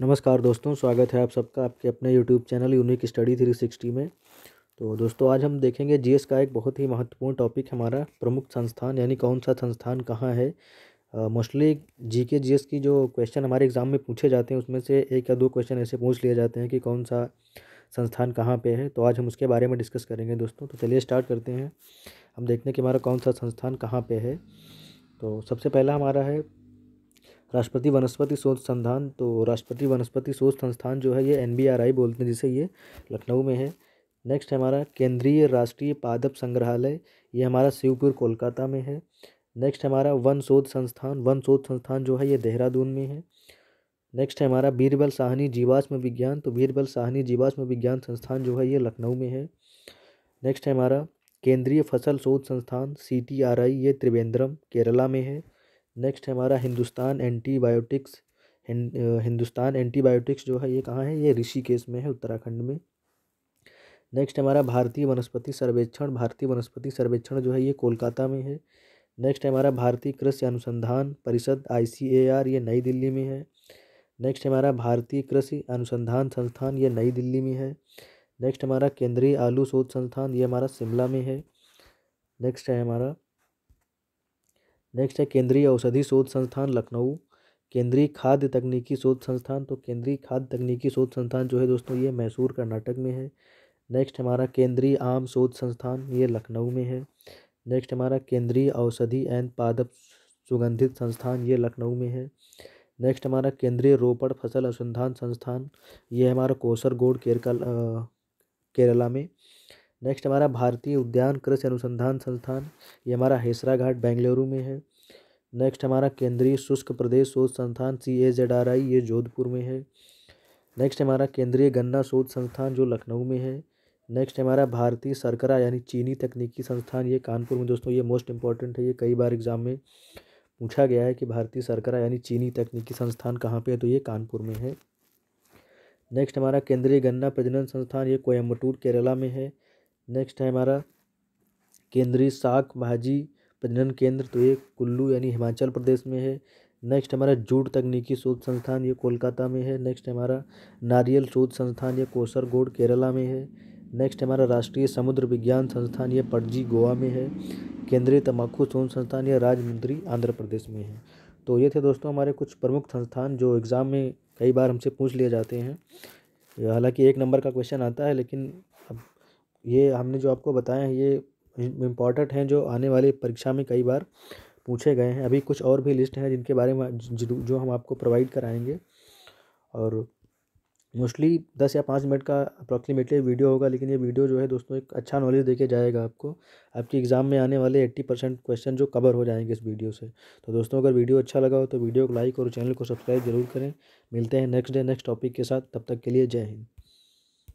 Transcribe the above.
नमस्कार दोस्तों स्वागत है आप सबका आपके अपने YouTube channel unique study three sixty में तो दोस्तों आज हम देखेंगे जीएस का एक बहुत ही महत्वपूर्ण टॉपिक हमारा प्रमुख संस्थान यानी कौन सा संस्थान कहाँ है मोस्टली जी के जी की जो क्वेश्चन हमारे एग्ज़ाम में पूछे जाते हैं उसमें से एक या दो क्वेश्चन ऐसे पूछ लिए जाते हैं कि कौन सा संस्थान कहाँ पर है तो आज हम उसके बारे में डिस्कस करेंगे दोस्तों तो चलिए स्टार्ट करते हैं हम देखते हैं कि हमारा कौन सा संस्थान कहाँ पर है तो सबसे पहला हमारा है राष्ट्रपति वनस्पति शोध संस्थान तो राष्ट्रपति वनस्पति शोध संस्थान जो है ये एन बोलते हैं जिसे ये लखनऊ में है नेक्स्ट हमारा केंद्रीय राष्ट्रीय पादप संग्रहालय ये हमारा शिवपुर कोलकाता में है नेक्स्ट हमारा वन शोध संस्थान वन शोध संस्थान जो है ये देहरादून में है नेक्स्ट है हमारा बीरबल साहनी जीवाश्म विज्ञान तो बीरबल साहनी जीवाश्म विज्ञान संस्थान जो है ये लखनऊ में है नेक्स्ट है हमारा केंद्रीय फसल शोध संस्थान सी टी आर आई ये त्रिवेंद्रम केरला में है नेक्स्ट है हमारा हिंदुस्तान एंटीबायोटिक्स हिंदुस्तान एंटीबायोटिक्स जो है ये कहाँ है ये ऋषिकेश में है उत्तराखंड में नेक्स्ट हमारा भारतीय वनस्पति सर्वेक्षण भारतीय वनस्पति सर्वेक्षण जो है ये कोलकाता में है नेक्स्ट हमारा भारतीय कृषि अनुसंधान परिषद आई ये नई दिल्ली में है नेक्स्ट हमारा भारतीय कृषि अनुसंधान संस्थान ये नई दिल्ली में है नेक्स्ट हमारा केंद्रीय आलू शोध संस्थान ये हमारा शिमला में है नेक्स्ट है हमारा नेक्स्ट है केंद्रीय औषधि शोध संस्थान लखनऊ केंद्रीय खाद्य तकनीकी शोध संस्थान तो केंद्रीय खाद्य तकनीकी शोध संस्थान जो है दोस्तों ये मैसूर कर्नाटक में है नेक्स्ट हमारा केंद्रीय आम शोध संस्थान ये लखनऊ में है नेक्स्ट हमारा केंद्रीय औषधि एंड पादप सुगंधित संस्थान ये लखनऊ में है नेक्स्ट हमारा केंद्रीय रोपड़ फसल अनुसंधान संस्थान ये हमारा कोसरगोड केरकल केरला में नेक्स्ट हमारा भारतीय उद्यान कृषि अनुसंधान संस्थान ये हमारा हेसरा घाट बेंगलुरु में है नेक्स्ट हमारा केंद्रीय शुष्क प्रदेश शोध संस्थान सी ए जेड आर आई ये जोधपुर में है नेक्स्ट हमारा केंद्रीय गन्ना शोध संस्थान जो लखनऊ में है नेक्स्ट हमारा भारतीय सरकरा यानी चीनी तकनीकी संस्थान ये कानपुर में दोस्तों ये मोस्ट इंपॉर्टेंट है ये कई बार एग्ज़ाम में पूछा गया है कि भारतीय सरकरा यानी चीनी तकनीकी संस्थान कहाँ पर है तो ये कानपुर में है नेक्स्ट हमारा केंद्रीय गन्ना प्रजनन संस्थान ये कोयम्बटूर केरला में है नेक्स्ट है हमारा केंद्रीय साख भाजी प्रजनन केंद्र तो ये कुल्लू यानी हिमाचल प्रदेश में है नेक्स्ट हमारा जूट तकनीकी शोध संस्थान ये कोलकाता में है नेक्स्ट हमारा नारियल शोध संस्थान ये कोसरगोड केरला में है नेक्स्ट हमारा राष्ट्रीय समुद्र विज्ञान संस्थान ये पटजी गोवा में है केंद्रीय तम्बाकू शोध संस्थान ये राजमंत्री आंध्र प्रदेश में है तो ये थे दोस्तों हमारे कुछ प्रमुख संस्थान जो एग्ज़ाम में कई बार हमसे पूछ लिए जाते हैं हालांकि एक नंबर का क्वेश्चन आता है लेकिन अब ये हमने जो आपको बताया है ये इम्पॉर्टेंट हैं जो आने वाली परीक्षा में कई बार पूछे गए हैं अभी कुछ और भी लिस्ट हैं जिनके बारे में जो हम आपको प्रोवाइड कराएंगे और मोस्टली दस या पाँच मिनट का अप्रॉक्सीमेटली वीडियो होगा लेकिन ये वीडियो जो है दोस्तों एक अच्छा नॉलेज देके जाएगा आपको आपके एग्ज़ाम में आने वाले एट्टी परसेंट क्वेश्चन जो कवर हो जाएंगे इस वीडियो से तो दोस्तों अगर वीडियो अच्छा लगा हो तो वीडियो को लाइक और चैनल को सब्सक्राइब जरूर करें मिलते हैं नेक्स्ट डे नेक्स्ट टॉपिक के साथ तब तक के लिए जय हिंद